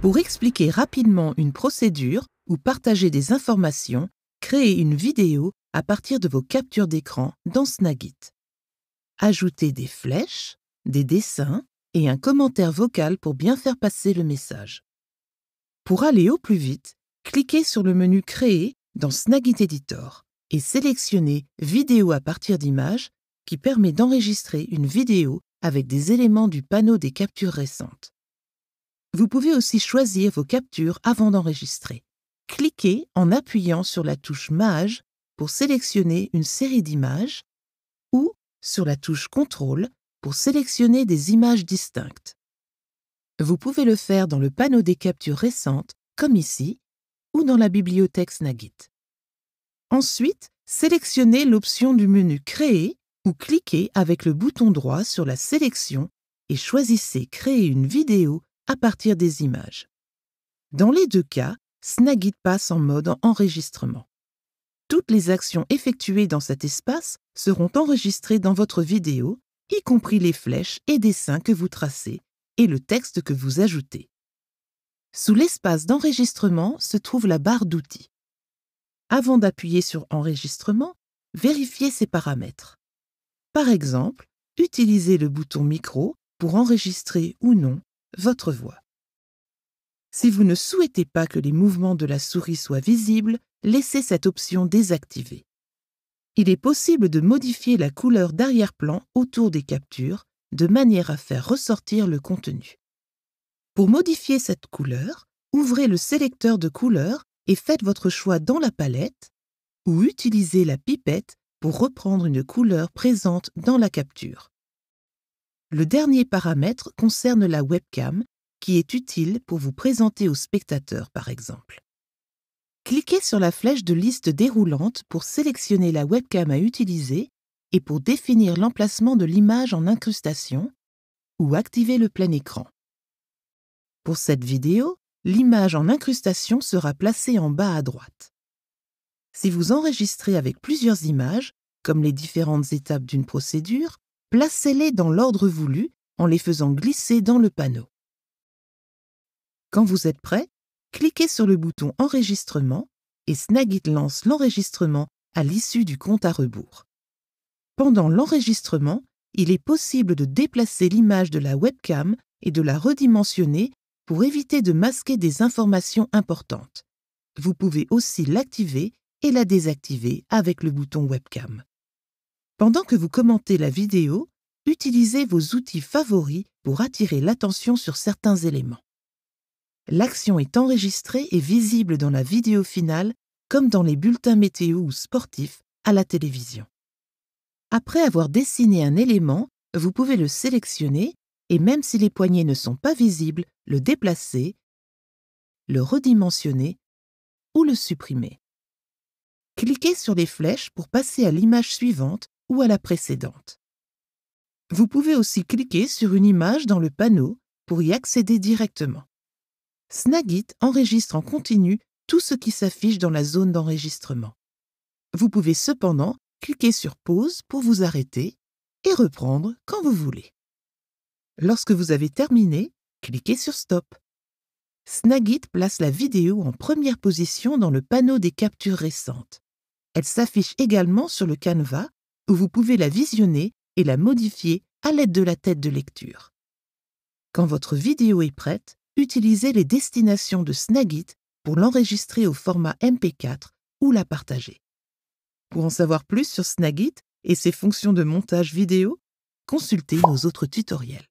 Pour expliquer rapidement une procédure ou partager des informations, créez une vidéo à partir de vos captures d'écran dans Snagit. Ajoutez des flèches, des dessins et un commentaire vocal pour bien faire passer le message. Pour aller au plus vite, cliquez sur le menu Créer dans Snagit Editor et sélectionnez Vidéo à partir d'images qui permet d'enregistrer une vidéo avec des éléments du panneau des captures récentes. Vous pouvez aussi choisir vos captures avant d'enregistrer. Cliquez en appuyant sur la touche Mage pour sélectionner une série d'images ou sur la touche Contrôle pour sélectionner des images distinctes. Vous pouvez le faire dans le panneau des captures récentes, comme ici, ou dans la bibliothèque Snagit. Ensuite, sélectionnez l'option du menu Créer ou cliquez avec le bouton droit sur la sélection et choisissez Créer une vidéo à partir des images. Dans les deux cas, Snagit passe en mode enregistrement. Toutes les actions effectuées dans cet espace seront enregistrées dans votre vidéo, y compris les flèches et dessins que vous tracez et le texte que vous ajoutez. Sous l'espace d'enregistrement se trouve la barre d'outils. Avant d'appuyer sur Enregistrement, vérifiez ses paramètres. Par exemple, utilisez le bouton Micro pour enregistrer ou non votre voix. Si vous ne souhaitez pas que les mouvements de la souris soient visibles, laissez cette option désactivée. Il est possible de modifier la couleur d'arrière-plan autour des captures de manière à faire ressortir le contenu. Pour modifier cette couleur, ouvrez le sélecteur de couleurs et faites votre choix dans la palette ou utilisez la pipette pour reprendre une couleur présente dans la capture. Le dernier paramètre concerne la webcam, qui est utile pour vous présenter aux spectateurs, par exemple. Cliquez sur la flèche de liste déroulante pour sélectionner la webcam à utiliser et pour définir l'emplacement de l'image en incrustation ou activer le plein écran. Pour cette vidéo, l'image en incrustation sera placée en bas à droite. Si vous enregistrez avec plusieurs images, comme les différentes étapes d'une procédure, placez-les dans l'ordre voulu en les faisant glisser dans le panneau. Quand vous êtes prêt, cliquez sur le bouton Enregistrement et Snagit lance l'enregistrement à l'issue du compte à rebours. Pendant l'enregistrement, il est possible de déplacer l'image de la webcam et de la redimensionner pour éviter de masquer des informations importantes. Vous pouvez aussi l'activer et la désactiver avec le bouton webcam. Pendant que vous commentez la vidéo, utilisez vos outils favoris pour attirer l'attention sur certains éléments. L'action est enregistrée et visible dans la vidéo finale, comme dans les bulletins météo ou sportifs à la télévision. Après avoir dessiné un élément, vous pouvez le sélectionner et même si les poignées ne sont pas visibles, le déplacer, le redimensionner ou le supprimer. Cliquez sur les flèches pour passer à l'image suivante ou à la précédente. Vous pouvez aussi cliquer sur une image dans le panneau pour y accéder directement. Snagit enregistre en continu tout ce qui s'affiche dans la zone d'enregistrement. Vous pouvez cependant cliquer sur Pause pour vous arrêter et reprendre quand vous voulez. Lorsque vous avez terminé, cliquez sur Stop. Snagit place la vidéo en première position dans le panneau des captures récentes. Elle s'affiche également sur le canevas où vous pouvez la visionner et la modifier à l'aide de la tête de lecture. Quand votre vidéo est prête, utilisez les destinations de Snagit pour l'enregistrer au format MP4 ou la partager. Pour en savoir plus sur Snagit et ses fonctions de montage vidéo, consultez nos autres tutoriels.